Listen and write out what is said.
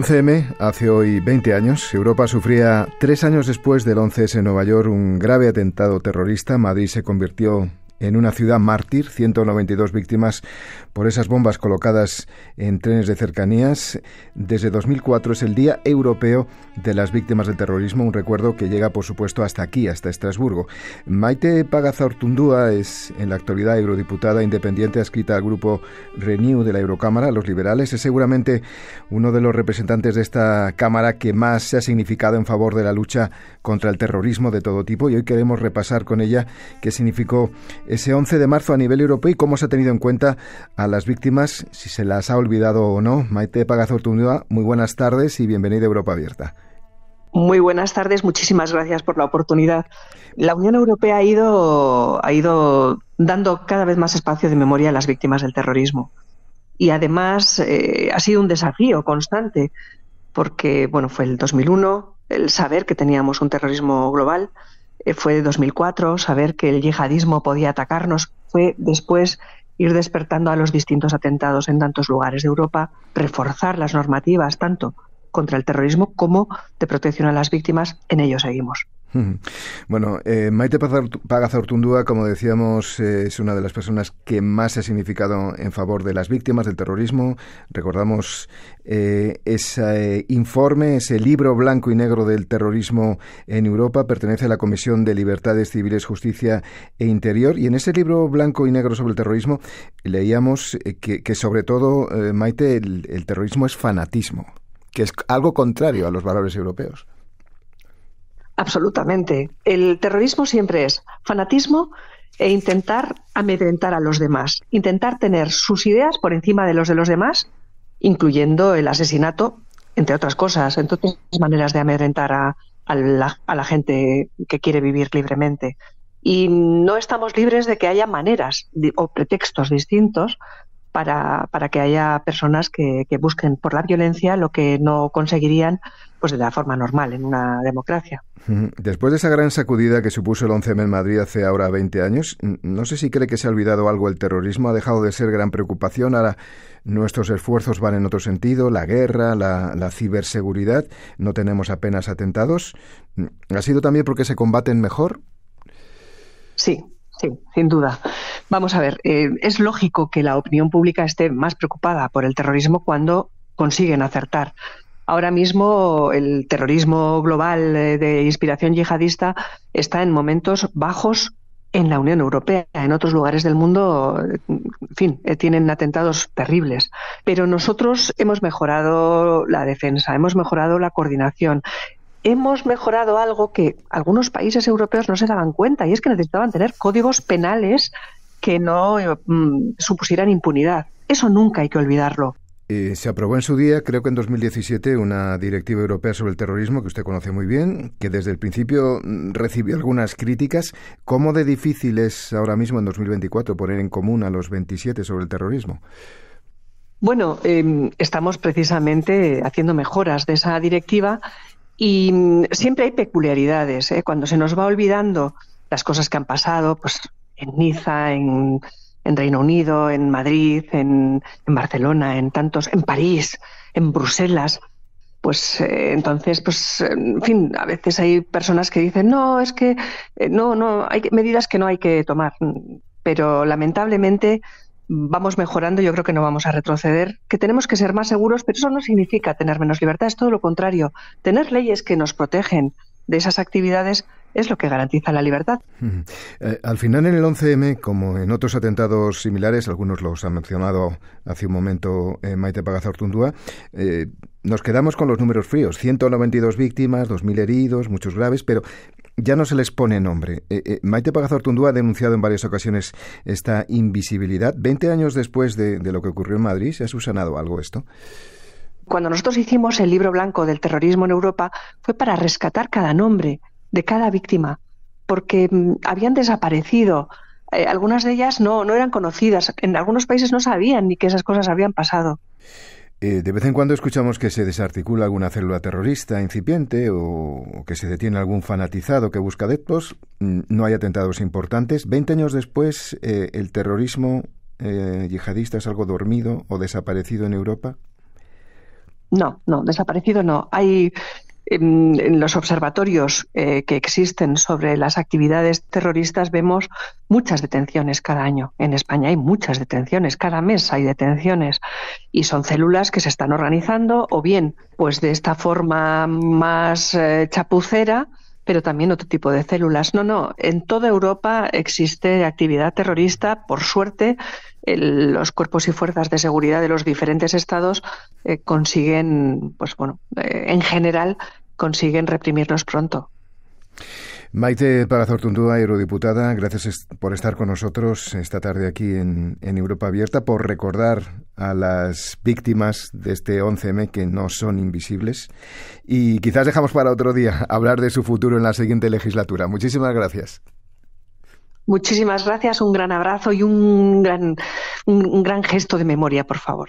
11M, hace hoy 20 años, Europa sufría tres años después del 11S en Nueva York un grave atentado terrorista. Madrid se convirtió en una ciudad mártir, 192 víctimas por esas bombas colocadas en trenes de cercanías. Desde 2004 es el Día Europeo de las Víctimas del Terrorismo, un recuerdo que llega, por supuesto, hasta aquí, hasta Estrasburgo. Maite Pagaza Ortundúa es, en la actualidad, eurodiputada independiente adscrita al grupo Renew de la Eurocámara, los liberales. Es seguramente uno de los representantes de esta Cámara que más se ha significado en favor de la lucha contra el terrorismo de todo tipo y hoy queremos repasar con ella qué significó ese 11 de marzo a nivel europeo y cómo se ha tenido en cuenta a las víctimas, si se las ha olvidado o no. Maite Pagazortunua, muy buenas tardes y bienvenida a Europa Abierta. Muy buenas tardes, muchísimas gracias por la oportunidad. La Unión Europea ha ido, ha ido dando cada vez más espacio de memoria a las víctimas del terrorismo. Y además eh, ha sido un desafío constante, porque bueno, fue el 2001, el saber que teníamos un terrorismo global, eh, fue de 2004, saber que el yihadismo podía atacarnos, fue después ir despertando a los distintos atentados en tantos lugares de Europa, reforzar las normativas tanto contra el terrorismo como de protección a las víctimas, en ello seguimos. Bueno, eh, Maite Pagazaurtundúa, como decíamos, eh, es una de las personas que más ha significado en favor de las víctimas del terrorismo. Recordamos eh, ese eh, informe, ese libro blanco y negro del terrorismo en Europa, pertenece a la Comisión de Libertades Civiles, Justicia e Interior. Y en ese libro blanco y negro sobre el terrorismo leíamos que, sobre todo, Maite, el terrorismo es fanatismo, que es algo contrario a los valores europeos. Absolutamente. El terrorismo siempre es fanatismo e intentar amedrentar a los demás, intentar tener sus ideas por encima de los de los demás, incluyendo el asesinato, entre otras cosas, entre otras maneras de amedrentar a, a la gente que quiere vivir libremente. Y no estamos libres de que haya maneras o pretextos distintos para, para que haya personas que, busquen por la violencia lo que no conseguirían pues de la forma normal en una democracia. Después de esa gran sacudida que supuso el 11M en Madrid hace ahora 20 años, no sé si cree que se ha olvidado algo el terrorismo, ha dejado de ser gran preocupación, ahora nuestros esfuerzos van en otro sentido, la guerra, la, la ciberseguridad, no tenemos apenas atentados. ¿Ha sido también porque se combaten mejor? Sí, sí, sin duda. Vamos a ver, eh, es lógico que la opinión pública esté más preocupada por el terrorismo cuando consiguen acertar. Ahora mismo el terrorismo global eh, de inspiración yihadista está en momentos bajos en la Unión Europea, en otros lugares del mundo, en fin, eh, tienen atentados terribles. Pero nosotros hemos mejorado la defensa, hemos mejorado la coordinación, hemos mejorado algo que algunos países europeos no se daban cuenta y es que necesitaban tener códigos penales que no mm, supusieran impunidad. Eso nunca hay que olvidarlo. Eh, se aprobó en su día, creo que en 2017, una directiva europea sobre el terrorismo que usted conoce muy bien, que desde el principio mm, recibió algunas críticas. ¿Cómo de difícil es ahora mismo, en 2024, poner en común a los 27 sobre el terrorismo? Bueno, em, estamos precisamente haciendo mejoras de esa directiva y mm, siempre hay peculiaridades. ¿eh? Cuando se nos va olvidando las cosas que han pasado, pues en Niza, en, Reino Unido, en Madrid, en, Barcelona, en tantos, en París, en Bruselas. Pues eh, entonces, pues, en fin, a veces hay personas que dicen, no, es que eh, no, no, hay medidas que no hay que tomar. Pero lamentablemente vamos mejorando, yo creo que no vamos a retroceder, que tenemos que ser más seguros, pero eso no significa tener menos libertad, es todo lo contrario. Tener leyes que nos protegen, de esas actividades es lo que garantiza la libertad. Eh, al final, en el 11M, como en otros atentados similares, algunos los ha mencionado hace un momento eh, Maite Pagazortundúa, eh, nos quedamos con los números fríos: 192 víctimas, 2.000 heridos, muchos graves, pero ya no se les pone nombre. Eh, Maite Pagazortundúa ha denunciado en varias ocasiones esta invisibilidad. veinte años después de, de lo que ocurrió en Madrid, ¿se ha subsanado algo esto? Cuando nosotros hicimos el libro blanco del terrorismo en Europa fue para rescatar cada nombre de cada víctima, porque mm, habían desaparecido. Eh, algunas de ellas no, eran conocidas. En algunos países no sabían ni que esas cosas habían pasado. Eh, de vez en cuando escuchamos que se desarticula alguna célula terrorista incipiente o que se detiene algún fanatizado que busca adeptos. Mm, no hay atentados importantes. Veinte años después, eh, ¿el terrorismo yihadista es algo dormido o desaparecido en Europa? No, no, desaparecido no. Hay em, en, los observatorios eh, que existen sobre las actividades terroristas vemos muchas detenciones cada año. En España hay muchas detenciones, cada mes hay detenciones y son células que se están organizando o bien pues de esta forma más eh, chapucera pero también otro tipo de células. No, no, en toda Europa existe actividad terrorista, por suerte, los cuerpos y fuerzas de seguridad de los diferentes estados eh, consiguen, pues bueno, eh, en general consiguen reprimirlos pronto. Maite Palazortuntúa, eurodiputada, gracias por estar con nosotros esta tarde aquí en, Europa Abierta, por recordar a las víctimas de este 11M que no son invisibles y quizás dejamos para otro día hablar de su futuro en la siguiente legislatura. Muchísimas gracias. Muchísimas gracias, un gran abrazo y un gran, un gran gesto de memoria, por favor.